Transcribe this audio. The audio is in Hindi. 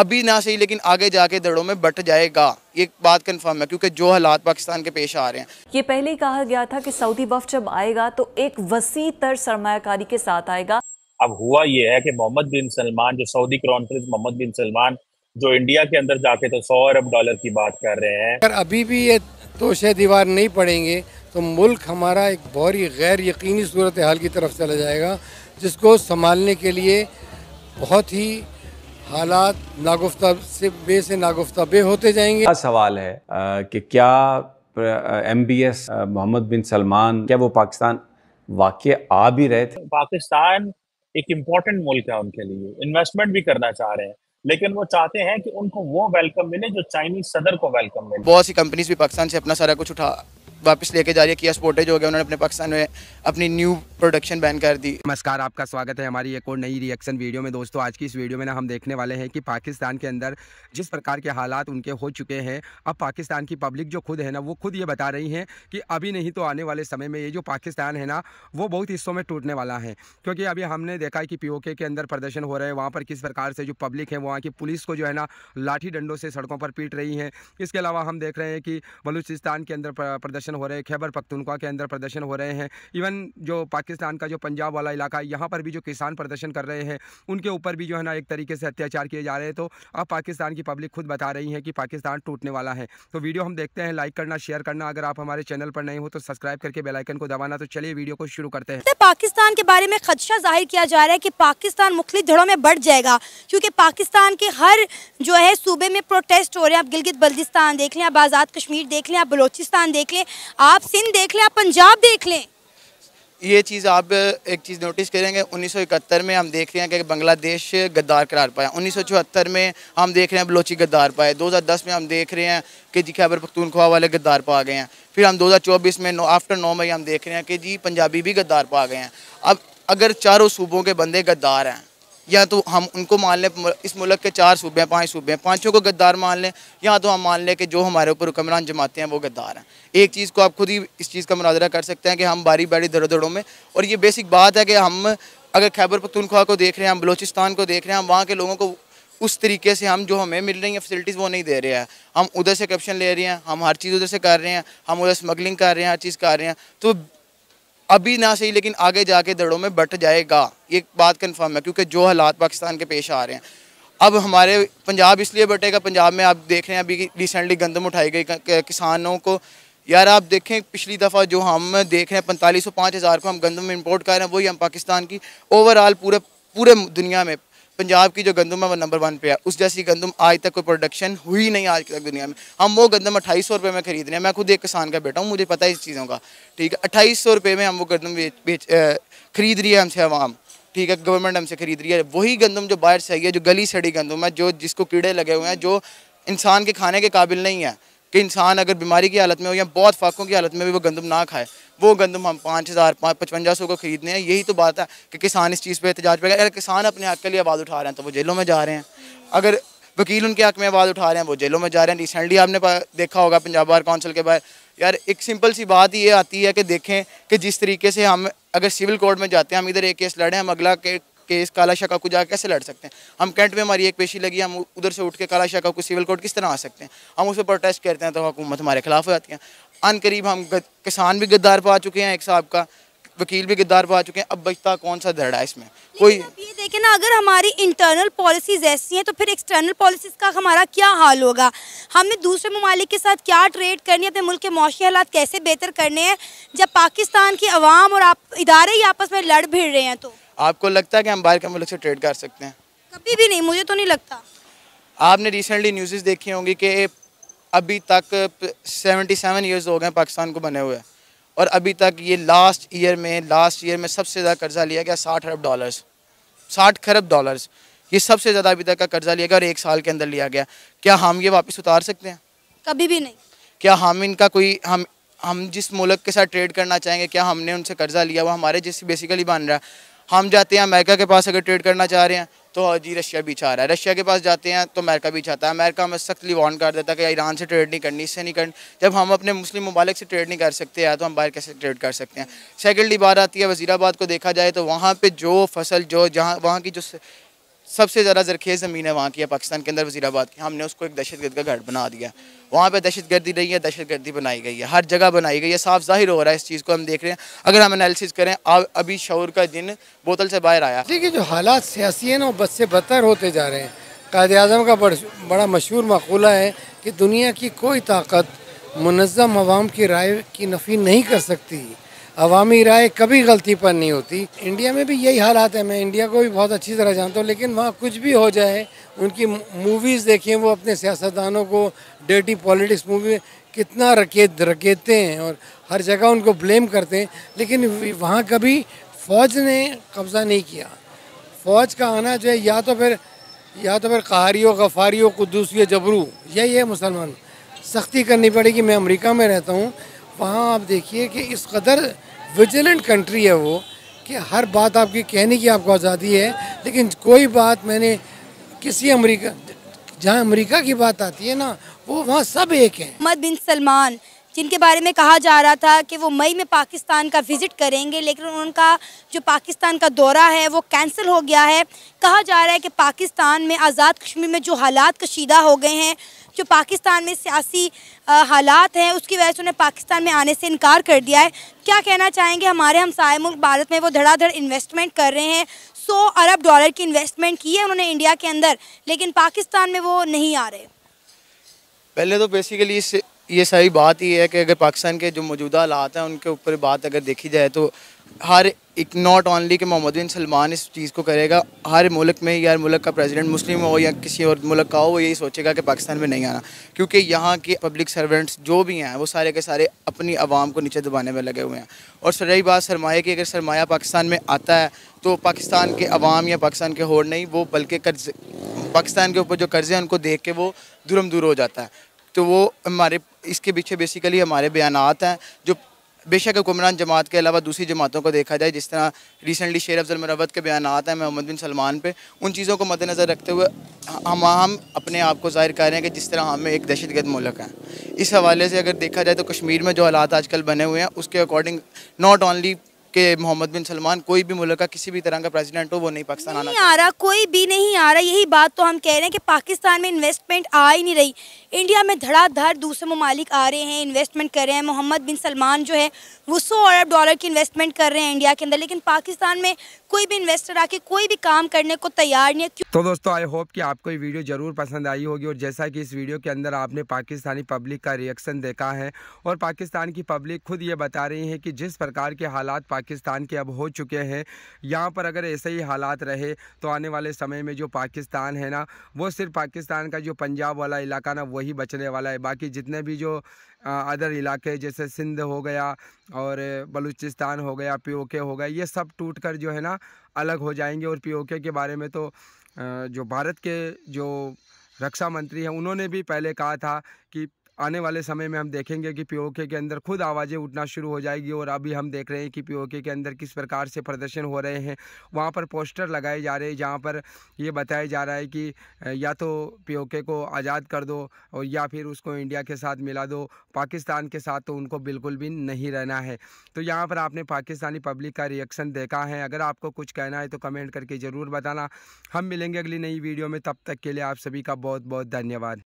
अभी ना सही लेकिन आगे जाके दड़ों में बट जाएगा ये बात कंफर्म है क्योंकि जो हालात पाकिस्तान के पेश आ रहे हैं ये पहले ही कहा गया था कि सऊदी वफ जब आएगा तो एक वसी तर सरमाकारी के साथ आएगा अब हुआ ये है कि मोहम्मद बिन सलमान जो Saudi crown prince Mohammed bin Salman जो इंडिया के अंदर जाके तो सौ अरब डॉलर की बात कर रहे हैं अगर अभी भी ये तोशे दीवार नहीं पड़ेंगे तो मुल्क हमारा एक बहुत ही गैर यकीनी सूरत हाल की तरफ चला जाएगा जिसको संभालने के लिए बहुत ही हालात नागुफ्ता से बे से नागुफ्ता बे होते जाएंगे क्या सवाल है कि क्या M B S Mohammed bin Salman क्या वो पाकिस्तान वाक्य आ भी रहे थे पाकिस्तान एक इम्पोर्टेंट मुल्क है उनके लिए इन्वेस्टमेंट भी करना चाह रहे हैं लेकिन वो चाहते हैं कि उनको वो वेलकम मिले जो चाइनीज सदर को वेलकम मिले बहुत सी कंपनीज भी पाकिस्तान से अपना सारा कुछ उठा वापस लेके जा रही है किया स्पोर्टेज हो गया उन्होंने अपने पाकिस्तान में अपनी न्यू प्रोडक्शन बैन कर दी नमस्कार आपका स्वागत है हमारी एक और नई रिएक्शन वीडियो में दोस्तों आज की इस वीडियो में ना हम देखने वाले हैं कि पाकिस्तान के अंदर जिस प्रकार के हालात उनके हो चुके हैं अब पाकिस्तान की पब्लिक जो खुद है ना वो खुद ये बता रही है कि अभी नहीं तो आने वाले समय में ये जो पाकिस्तान है ना वो बहुत हिस्सों में टूटने वाला है क्योंकि अभी हमने देखा है कि पी के अंदर प्रदर्शन हो रहे हैं वहाँ पर किस प्रकार से जो पब्लिक है वहाँ की पुलिस को जो है ना लाठी डंडों से सड़कों पर पीट रही है इसके अलावा हम देख रहे हैं कि बलूचिस्तान के अंदर प्रदर्शन प्रदर्शन हो रहे हैं खैबर पख्तूनख्वा के अंदर प्रदर्शन हो रहे हैं इवन जो पाकिस्तान का जो पंजाब वाला इलाका है यहाँ पर भी जो किसान प्रदर्शन कर रहे हैं उनके ऊपर भी जो है ना एक तरीके से अत्याचार किए जा रहे हैं तो अब पाकिस्तान की पब्लिक खुद बता रही है कि पाकिस्तान टूटने वाला है तो वीडियो हम देखते हैं लाइक करना शेयर करना अगर आप हमारे चैनल पर नहीं हो तो सब्सक्राइब करके बेलाइकन को दबाना तो चलिए वीडियो को शुरू करते हैं तो पाकिस्तान के बारे में खदशा जाहिर किया जा रहा है कि पाकिस्तान मुख्तलिफ धड़ों में बढ़ जाएगा क्योंकि पाकिस्तान के हर जो है सूबे में प्रोटेस्ट हो रहे हैं आप गिलगित बल्दिस्तान देख लें आप आज़ाद कश्मीर देख लें आप बलोचिस्तान देख लें आप सिंध देख लें आप पंजाब देख लें ये चीज़ आप एक चीज़ नोटिस करेंगे 1971 में हम देख रहे हैं कि बांग्लादेश गद्दार करार पाया 1974 में हम देख रहे हैं बलोची गद्दार पाए 2010 में हम देख रहे हैं कि जी खैबर पख्तूनख्वा वाले गद्दार पा गए हैं फिर हम 2024 में नो, आफ्टर नौ मई हम देख रहे हैं कि जी पंजाबी भी गद्दार पा गए हैं अब अगर चारों सूबों के बंदे गद्दार हैं या तो हम उनको मान लें इस मुल्क के चार सूबे हैं पाँच सूबे हैं पाँचों को गद्दार मान लें या तो हम मान लें कि जो हमारे ऊपर हुक्मरान जमाते हैं वो गद्दार हैं एक चीज़ को आप खुद ही इस चीज़ का मुनाजरा कर सकते हैं कि हम बारी बारी दड़ो धड़ों में और ये बेसिक बात है कि हम अगर खैबर पख्तूनख्वा को देख रहे हैं हम बलोचिस्तान को देख रहे हैं हम वहाँ के लोगों को उस तरीके से हम जो हमें मिल रही हैं फैसिलिटीज़ वो नहीं दे रहे हैं हम उधर से करप्शन ले रहे हैं हम हर चीज़ उधर से कर रहे हैं हम उधर स्मगलिंग कर रहे हैं हर चीज़ कर रहे हैं तो अभी ना सही लेकिन आगे जाके दड़ों में बट जाएगा ये बात कन्फर्म है क्योंकि जो हालात पाकिस्तान के पेश आ रहे हैं अब हमारे पंजाब इसलिए बटेगा पंजाब में आप देख रहे हैं अभी रिसेंटली गंदम उठाई गई किसानों को यार आप देखें पिछली दफ़ा जो हम देख रहे हैं पैंतालीस सौ पाँच हज़ार को हम गंदम इम्पोर्ट कर रहे हैं वही हम पाकिस्तान की ओवरऑल पूरे पूरे दुनिया में पंजाब की जो गंदम है वो नंबर वन पे है उस जैसी गंदम आज तक कोई प्रोडक्शन हुई नहीं आज तक दुनिया में हम वो गंदम अट्ठाईस सौ रुपये में खरीद रहे हैं मैं खुद एक किसान का बेटा हूँ मुझे पता है इस चीज़ों का ठीक है अट्ठाईस सौ रुपये में हम वो गंदम बेच खरीद रही है हमसे आवाम ठीक है गवर्नमेंट हमसे खरीद रही है वही गंदम जो बाहर से आई है जो गली सड़ी गंदम है जो जिसको कीड़े लगे हुए हैं जो इंसान के खाने के काबिल नहीं है कि इंसान अगर बीमारी की हालत में हो या बहुत फाकों की हालत में भी वो गंदम ना खाए वो गंदम हम पाँच हज़ार पाँच पचवंजा सौ को खरीदने हैं यही तो बात है कि किसान इस चीज़ पर एहतजाज पर अगर किसान अपने हक के लिए आवाज़ उठा रहे हैं तो वो जेलों में जा रहे हैं अगर वकील उनके हक में आवाज़ उठा रहे हैं वो जेलों में जा रहे हैं रिसेंटली आपने देखा होगा पंजाब बार काउंसिल के बाहर यार एक सिंपल सी बात ये आती है कि देखें कि जिस तरीके से हम अगर सिविल कोर्ट में जाते हैं हम इधर एक केस लड़े हैं हम अगला के के इस काला शाखा को जा कैसे लड़ सकते हैं हम कैंट में हमारी एक पेशी लगी हम उधर से उठ के काला शाखा को सिविल कोर्ट किस तरह आ सकते हैं हम उस पर प्रोटेस्ट करते हैं तो हुकूमत हमारे खिलाफ हो जाती है अन करीब हम किसान भी गद्दार पा चुके हैं एक साहब का वकील भी गद्दार पा चुके हैं अब बचता कौन सा धड़ा है इसमें कोई ये ना अगर हमारी इंटरनल पॉलिसीज ऐसी हैं तो फिर एक्सटर्नल पॉलिसीज का हमारा क्या हाल होगा हमने दूसरे ममालिक के साथ क्या ट्रेड करनी है अपने मुल्क के मौसी हालात कैसे बेहतर करने हैं जब पाकिस्तान की आवाम और आप इदारे ही आपस में लड़ भिड़ रहे हैं तो आपको लगता है कि हम बाहर के मुल्क से ट्रेड कर सकते हैं कभी भी नहीं मुझे तो नहीं लगता आपने रिसेंटली न्यूज़ देखी होंगी कि अभी तक सेवेंटी सेवन ईयर्स हो गए पाकिस्तान को बने हुए और अभी तक ये लास्ट ईयर में लास्ट ईयर में सबसे ज़्यादा कर्जा लिया गया साठ अरब डॉलर्स साठ खरब डॉलर्स ये सबसे ज़्यादा अभी तक का कर्जा लिया गया और एक साल के अंदर लिया गया क्या हम ये वापस उतार सकते हैं कभी भी नहीं क्या हम इनका कोई हम हम जिस मुल्क के साथ ट्रेड करना चाहेंगे क्या हमने उनसे कर्जा लिया वो हमारे जिस बेसिकली बन रहा है हम जाते हैं अमेरिका के पास अगर ट्रेड करना चाह रहे हैं तो हाँ जी रशिया भी चाह रहा है रशिया के पास जाते हैं तो अमेरिका भी चाहता है अमेरिका हमें सख्तली वार्न कर देता है कि ईरान से ट्रेड नहीं करनी इससे नहीं करनी जब हम अपने मुस्लिम ममालिक से ट्रेड नहीं कर सकते हैं तो हम बाहर कैसे ट्रेड कर सकते हैं सेकेंडली बार आती है वजीराबाद को देखा जाए तो वहाँ पर जो फसल जो जहाँ वहाँ की जो सबसे ज़्यादा जरखेज़ ज़मीन है वहाँ की है पाकिस्तान के अंदर वजीराबाद की हमने उसको एक दहशत गर्द का घर बना दिया वहाँ पर दहशत गर्दी रही है दहशत गर्दी बनाई गई है हर जगह बनाई गई है साफ जाहिर हो रहा है इस चीज़ को हम देख रहे हैं अगर हम एनालिसिस करें अब अभी शौर का दिन बोतल से बाहर आया देखिए जो हालात सियासी हैं ना वो से बदतर होते जा रहे हैं कायद अजम का बड़ा मशहूर मकूला है कि दुनिया की कोई ताकत मनज़म आवाम की राय की नफ़ी नहीं कर सकती अवामी राय कभी गलती पर नहीं होती इंडिया में भी यही हालात है मैं इंडिया को भी बहुत अच्छी तरह जानता हूँ लेकिन वहाँ कुछ भी हो जाए उनकी मूवीज़ देखें वो अपने सियासतदानों को डेटी पॉलिटिक्स मूवी कितना रकेत रकेते हैं और हर जगह उनको ब्लेम करते हैं लेकिन वहाँ कभी फ़ौज ने कब्ज़ा नहीं किया फ़ौज का आना जो है या तो फिर या तो फिर कहारियों गफारियों दूसरी जबरू यही है मुसलमान सख्ती करनी पड़ेगी मैं अमेरिका में रहता हूँ वहाँ आप देखिए कि इस कदर विजिलेंट कंट्री है वो कि हर बात आपकी कहने की आपको आज़ादी है लेकिन कोई बात मैंने किसी अमेरिका जहाँ अमेरिका की बात आती है ना वो वहाँ सब एक हैं मोहम्मद बिन सलमान जिनके बारे में कहा जा रहा था कि वो मई में पाकिस्तान का विज़िट करेंगे लेकिन उनका जो पाकिस्तान का दौरा है वो कैंसिल हो गया है कहा जा रहा है कि पाकिस्तान में आज़ाद कश्मीर में जो हालात कशीदा हो गए हैं जो पाकिस्तान में सियासी हालात हैं उसकी वजह से उन्हें पाकिस्तान में आने से इनकार कर दिया है क्या कहना चाहेंगे हमारे हमसाए मुल्क भारत में वो धड़ाधड़ इन्वेस्टमेंट कर रहे हैं सौ अरब डॉलर की इन्वेस्टमेंट की है उन्होंने इंडिया के अंदर लेकिन पाकिस्तान में वो नहीं आ रहे पहले तो बेसिकली इस ये सही बात ही है कि अगर पाकिस्तान के जो मौजूदा हालात हैं उनके ऊपर बात अगर देखी जाए तो हर एक नॉट ऑनली कि मोहम्मद बिन सलमान इस चीज़ को करेगा हर मुल्क में या हर मुल्क का प्रेसिडेंट मुस्लिम हो या किसी और मुल्क का हो वो यही सोचेगा कि पाकिस्तान में नहीं आना क्योंकि यहाँ के पब्लिक सर्वेंट्स जो भी हैं वो सारे के सारे अपनी आवाम को नीचे दबाने में लगे हुए हैं और रही बात सरमाए की अगर सरमाया पाकिस्तान में आता है तो पाकिस्तान के अवाम या पाकिस्तान के होड़ नहीं वो बल्कि कर्ज पाकिस्तान के ऊपर जो कर्ज़े हैं उनको देख के वो दुरम दूर हो जाता है तो वो हमारे इसके पीछे बेसिकली हमारे बयान हैं जो बेशक हुकुमरान जमात के अलावा दूसरी जमातों को देखा जाए जिस तरह रिसेंटली शेर अफजल मरवत के बयान हैं मोहम्मद बिन सलमान पे उन चीज़ों को मद्देनज़र रखते हुए हम हम अपने आप को जाहिर कर रहे हैं कि जिस तरह हम एक दहशत गर्द मुल्क हैं इस हवाले से अगर देखा जाए तो कश्मीर में जो हालात आजकल बने हुए हैं उसके अकॉर्डिंग नॉट ओनली कि मोहम्मद बिन सलमान कोई भी मुल्क का किसी भी तरह का प्रेसिडेंट हो वो नहीं पाकिस्तान नहीं आना आ रहा कोई भी नहीं आ रहा यही बात तो हम कह रहे हैं कि पाकिस्तान में इन्वेस्टमेंट आ ही नहीं रही इंडिया में धड़ाधड़ दूसरे ममालिक आ रहे हैं इन्वेस्टमेंट कर रहे हैं मोहम्मद बिन सलमान जो है वो सौ अरब डॉलर की इन्वेस्टमेंट कर रहे हैं इंडिया के अंदर लेकिन पाकिस्तान में कोई भी इन्वेस्टर आके कोई भी काम करने को तैयार नहीं है तो दोस्तों आई होप कि आपको ये वीडियो जरूर पसंद आई होगी और जैसा कि इस वीडियो के अंदर आपने पाकिस्तानी पब्लिक का रिएक्शन देखा है और पाकिस्तान की पब्लिक खुद ये बता रही है कि जिस प्रकार के हालात पाकिस्तान के अब हो चुके हैं यहाँ पर अगर ऐसे ही हालात रहे तो आने वाले समय में जो पाकिस्तान है ना वो सिर्फ पाकिस्तान का जो पंजाब वाला इलाका ना वही बचने वाला है बाकी जितने भी जो अदर इलाके जैसे सिंध हो गया और बलूचिस्तान हो गया पीओके हो गया ये सब टूट कर जो है ना अलग हो जाएंगे और पीओके के बारे में तो जो भारत के जो रक्षा मंत्री हैं उन्होंने भी पहले कहा था कि आने वाले समय में हम देखेंगे कि पीओके के अंदर खुद आवाज़ें उठना शुरू हो जाएगी और अभी हम देख रहे हैं कि पीओके के अंदर किस प्रकार से प्रदर्शन हो रहे हैं वहाँ पर पोस्टर लगाए जा रहे हैं जहाँ पर ये बताया जा रहा है कि या तो पीओके को आज़ाद कर दो और या फिर उसको इंडिया के साथ मिला दो पाकिस्तान के साथ तो उनको बिल्कुल भी नहीं रहना है तो यहाँ पर आपने पाकिस्तानी पब्लिक का रिएक्शन देखा है अगर आपको कुछ कहना है तो कमेंट करके ज़रूर बताना हम मिलेंगे अगली नई वीडियो में तब तक के लिए आप सभी का बहुत बहुत धन्यवाद